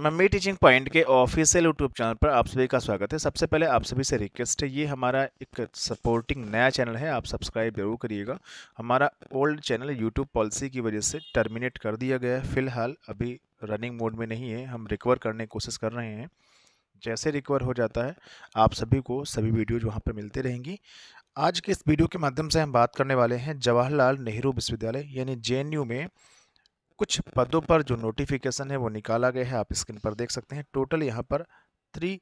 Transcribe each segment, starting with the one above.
mummy teaching point के official YouTube channel पर आप सभी का स्वागत है सबसे पहले आप सभी से रिक्वेस्ट है ये हमारा एक सपोर्टिंग नया चैनल है आप सब्सक्राइब जरूर करिएगा हमारा ओल्ड चैनल यूट्यूब पॉलिसी की वजह से टर्मिनेट कर दिया गया है फिलहाल अभी रनिंग मोड में नहीं है हम रिकवर करने की कोशिश कर रहे हैं जैसे रिकवर हो जाता है आप सभी को सभी वीडियोज वहाँ पर मिलते रहेंगी आज के इस वीडियो के माध्यम से हम बात करने वाले हैं जवाहरलाल नेहरू विश्वविद्यालय यानी जे में कुछ पदों पर जो नोटिफिकेशन है वो निकाला गया है आप स्क्रीन पर देख सकते हैं टोटल यहाँ पर थ्री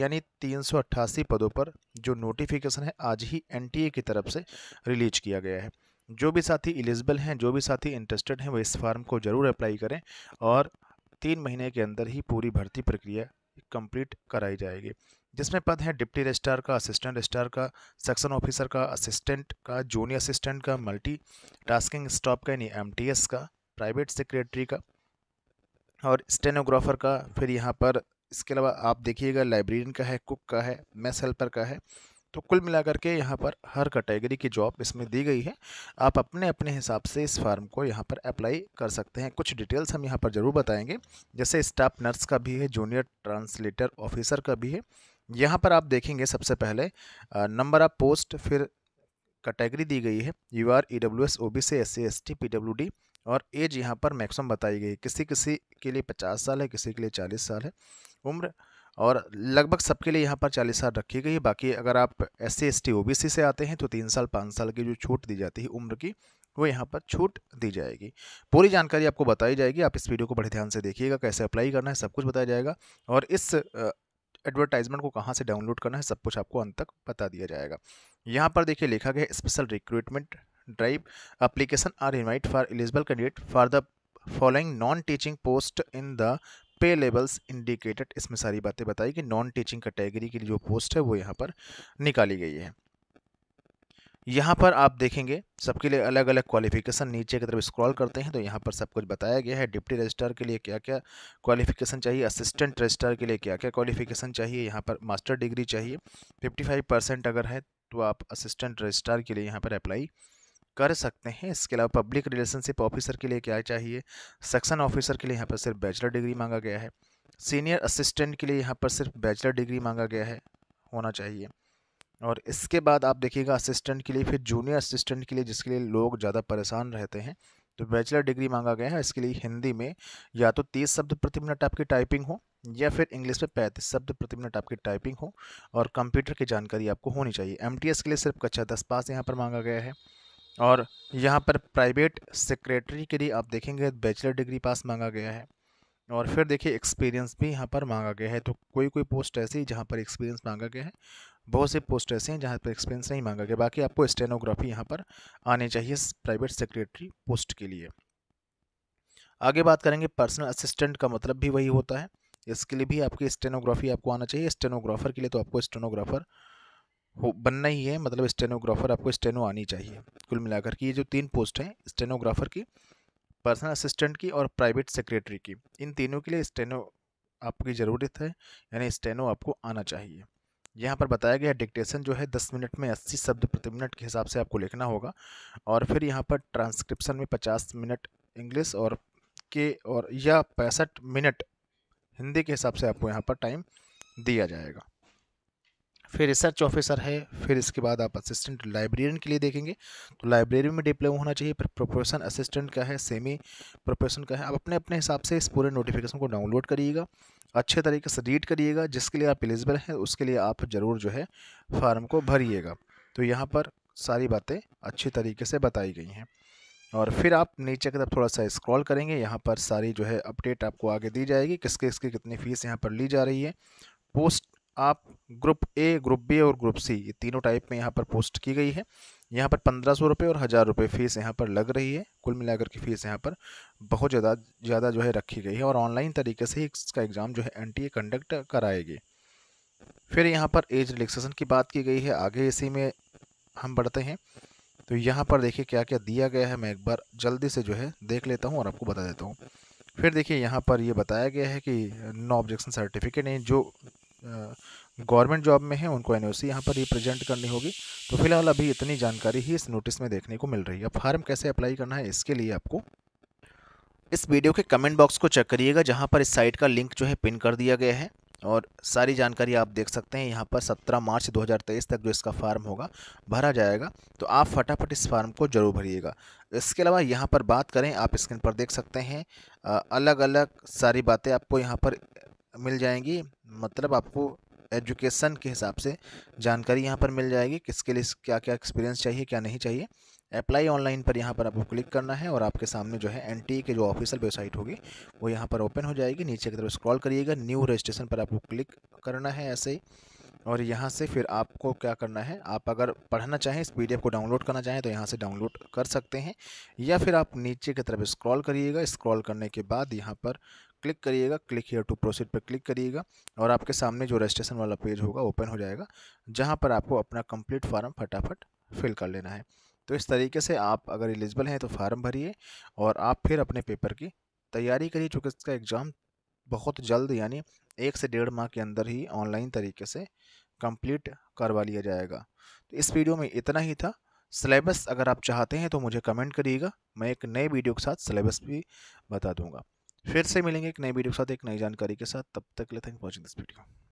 यानी 388 पदों पर जो नोटिफिकेशन है आज ही एन की तरफ से रिलीज किया गया है जो भी साथी एलिजिबल हैं जो भी साथी इंटरेस्टेड हैं वो इस फार्म को ज़रूर अप्लाई करें और तीन महीने के अंदर ही पूरी भर्ती प्रक्रिया कंप्लीट कराई जाएगी जिसमें पद हैं डिप्टी रजिस्ट्रार का असिस्टेंट रजिस्ट्रार का सेक्शन ऑफिसर का असिस्टेंट का जूनियर असिस्टेंट का मल्टी टास्किंग स्टॉप का यानी एम का प्राइवेट सेक्रेटरी का और स्टेनोग्राफर का फिर यहाँ पर इसके अलावा आप देखिएगा लाइब्रेरियन का है कुक का है मेस हेल्पर का है तो कुल मिलाकर के यहाँ पर हर कैटेगरी की जॉब इसमें दी गई है आप अपने अपने हिसाब से इस फार्म को यहाँ पर अप्लाई कर सकते हैं कुछ डिटेल्स हम यहाँ पर ज़रूर बताएंगे जैसे स्टाफ नर्स का भी है जूनियर ट्रांसलेटर ऑफिसर का भी है यहाँ पर आप देखेंगे सबसे पहले नंबर ऑफ पोस्ट फिर कैटेगरी दी गई है U R E W S O B C S C S T P W D और एज यहाँ पर मैक्सिमम बताई गई किसी किसी के लिए पचास साल है किसी के लिए चालीस साल है उम्र और लगभग सबके लिए यहाँ पर चालीस साल रखी गई है बाकी अगर आप S C S T O B C से आते हैं तो तीन साल पाँच साल की जो छूट दी जाती है उम्र की वो यहाँ पर छूट दी जाएगी पूरी जानकारी आपको बताई जाएगी आप इस वीडियो को बड़े ध्यान से देखिएगा कैसे अप्लाई करना है सब कुछ बताया जाएगा और इस एडवर्टाइजमेंट को कहाँ से डाउनलोड करना है सब कुछ आपको अंत तक बता दिया जाएगा यहाँ पर देखिए लिखा गया special recruitment drive application are invite for eligible candidate for the following non teaching post in the pay levels indicated इसमें सारी बातें बताई कि नॉन टीचिंग कैटेगरी के लिए जो पोस्ट है वो यहाँ पर निकाली गई है यहाँ पर आप देखेंगे सबके लिए अलग अलग क्वालिफिकेशन नीचे की तरफ स्क्रॉल करते हैं तो यहाँ पर सब कुछ बताया गया है डिप्टी रजिस्ट्रार के लिए क्या क्या क्वालिफिकेशन चाहिए असिस्टेंट रजिस्ट्रार के लिए क्या क्या क्वालिफिकेशन चाहिए यहाँ पर मास्टर डिग्री चाहिए फिफ्टी फाइव परसेंट अगर है तो आप असिस्टेंट रजिस्ट्रार के लिए यहाँ पर अप्लाई कर सकते हैं इसके अलावा पब्लिक रिलेशनशिप ऑफिसर के लिए क्या चाहिए सेक्शन ऑफिसर के लिए यहाँ पर सिर्फ बैचलर डिग्री मांगा गया है सीनियर असिस्टेंट के लिए यहाँ पर सिर्फ बैचलर डिग्री मांगा गया है होना चाहिए और इसके बाद आप देखिएगा असिस्टेंट के लिए फिर जूनियर असिस्टेंट के लिए जिसके लिए लोग ज़्यादा परेशान रहते हैं तो बैचलर डिग्री मांगा गया है इसके लिए हिंदी में या तो तीस शब्द प्रति मिनट आपकी टाइपिंग हो या फिर इंग्लिश में पैंतीस शब्द प्रति मिनट आपकी टाइपिंग हो और कंप्यूटर की जानकारी आपको होनी चाहिए एम के लिए सिर्फ कक्षा दस पास यहाँ पर मांगा गया है और यहाँ पर प्राइवेट सेक्रेटरी के लिए आप देखेंगे बैचलर डिग्री पास मांगा गया है और फिर देखिए एक्सपीरियंस भी यहाँ पर मांगा गया है तो कोई कोई पोस्ट ऐसी जहाँ पर एक्सपीरियंस मांगा गया है बहुत से पोस्ट ऐसे हैं जहाँ पर एक्सपीरियंस नहीं मांगा गया बाकी आपको स्टेनोग्राफी यहाँ पर आने चाहिए प्राइवेट सेक्रेटरी पोस्ट के लिए आगे बात करेंगे पर्सनल असिस्टेंट का मतलब भी वही होता है इसके लिए भी आपकी स्टेनोग्राफी आपको आना चाहिए स्टेनोग्राफर के लिए तो आपको स्टेनोग्राफर हो बनना ही है मतलब स्टेनोग्राफर आपको स्टेनो आनी चाहिए कुल मिलाकर कि ये जो तीन पोस्ट हैं स्टेनोग्राफर की पर्सनल असिस्टेंट की और प्राइवेट सेक्रेटरी की इन तीनों के लिए स्टेनो आपकी ज़रूरत है यानी स्टेनो आपको आना चाहिए यहाँ पर बताया गया डिक्टेशन जो है दस मिनट में अस्सी शब्द प्रति मिनट के हिसाब से आपको लिखना होगा और फिर यहाँ पर ट्रांसक्रिप्शन में पचास मिनट इंग्लिश और के और या पैंसठ मिनट हिंदी के हिसाब से आपको यहाँ पर टाइम दिया जाएगा फिर रिसर्च ऑफिसर है फिर इसके बाद आप असिस्टेंट लाइब्रेरियन के लिए देखेंगे तो लाइब्रेरी में डिप्लोमा होना चाहिए फिर प्रोफेशन असिस्टेंट का है सेमी प्रोफेशन का है आप अपने अपने हिसाब से इस पूरे नोटिफिकेशन को डाउनलोड करिएगा अच्छे तरीके से रीड करिएगा जिसके लिए आप एलिजिबल हैं उसके लिए आप ज़रूर जो है फार्म को भरिएगा तो यहाँ पर सारी बातें अच्छे तरीके से बताई गई हैं और फिर आप नीचे की तरफ थोड़ा सा स्क्रॉल करेंगे यहाँ पर सारी जो है अपडेट आपको आगे दी जाएगी किसके किसकी कितनी फ़ीस यहाँ पर ली जा रही है पोस्ट आप ग्रुप ए ग्रुप बी और ग्रुप सी ये तीनों टाइप में यहाँ पर पोस्ट की गई है यहाँ पर पंद्रह सौ रुपये और हज़ार रुपये फ़ीस यहाँ पर लग रही है कुल मिलाकर की फ़ीस यहाँ पर बहुत ज़्यादा ज़्यादा जो है रखी गई है और ऑनलाइन तरीके से ही इसका एग्ज़ाम जो है एन कंडक्ट कराएगी फिर यहाँ पर एज रिलेक्सेसन की बात की गई है आगे इसी में हम बढ़ते हैं तो यहाँ पर देखिए क्या क्या दिया गया है मैं एक बार जल्दी से जो है देख लेता हूँ और आपको बता देता हूँ फिर देखिए यहाँ पर ये बताया गया है कि नो ऑब्जेक्शन सर्टिफिकेट नहीं जो गवर्नमेंट जॉब में है उनको एनओसी यहाँ पर रिप्रेजेंट करनी होगी तो फिलहाल अभी इतनी जानकारी ही इस नोटिस में देखने को मिल रही है फार्म कैसे अप्लाई करना है इसके लिए आपको इस वीडियो के कमेंट बॉक्स को चेक करिएगा जहाँ पर इस साइट का लिंक जो है पिन कर दिया गया है और सारी जानकारी आप देख सकते हैं यहाँ पर 17 मार्च 2023 तक जो इसका फार्म होगा भरा जाएगा तो आप फटाफट इस फार्म को जरूर भरिएगा इसके अलावा यहाँ पर बात करें आप स्क्रीन पर देख सकते हैं अलग अलग सारी बातें आपको यहाँ पर मिल जाएंगी मतलब आपको एजुकेशन के हिसाब से जानकारी यहाँ पर मिल जाएगी किसके लिए क्या क्या एक्सपीरियंस चाहिए क्या नहीं चाहिए अप्लाई ऑनलाइन पर यहाँ पर आपको क्लिक करना है और आपके सामने जो है एन e के जो ऑफिशियल वेबसाइट होगी वो यहाँ पर ओपन हो जाएगी नीचे की तरफ स्क्रॉल करिएगा न्यू रजिस्ट्रेशन पर आपको क्लिक करना है ऐसे ही और यहाँ से फिर आपको क्या करना है आप अगर पढ़ना चाहें इस पीडीएफ को डाउनलोड करना चाहें तो यहाँ से डाउनलोड कर सकते हैं या फिर आप नीचे की तरफ स्क्रॉल करिएगा स्क्रॉल करने के बाद यहाँ पर क्लिक करिएगा क्लिक हेयर टू प्रोसीड पर क्लिक करिएगा और आपके सामने जो रजिस्ट्रेशन वाला पेज होगा ओपन हो जाएगा जहाँ पर आपको अपना कम्प्लीट फार्म फटाफट फिल कर लेना है तो इस तरीके से आप अगर एलिजिबल हैं तो फार्म भरिए और आप फिर अपने पेपर की तैयारी करिए चूँकि इसका एग्ज़ाम बहुत जल्द यानी एक से डेढ़ माह के अंदर ही ऑनलाइन तरीके से कंप्लीट करवा लिया जाएगा तो इस वीडियो में इतना ही था सिलेबस अगर आप चाहते हैं तो मुझे कमेंट करिएगा मैं एक नए वीडियो के साथ सिलेबस भी बता दूंगा फिर से मिलेंगे एक नए वीडियो के साथ एक नई जानकारी के साथ तब तक ले थैंक वॉचिंग दिस वीडियो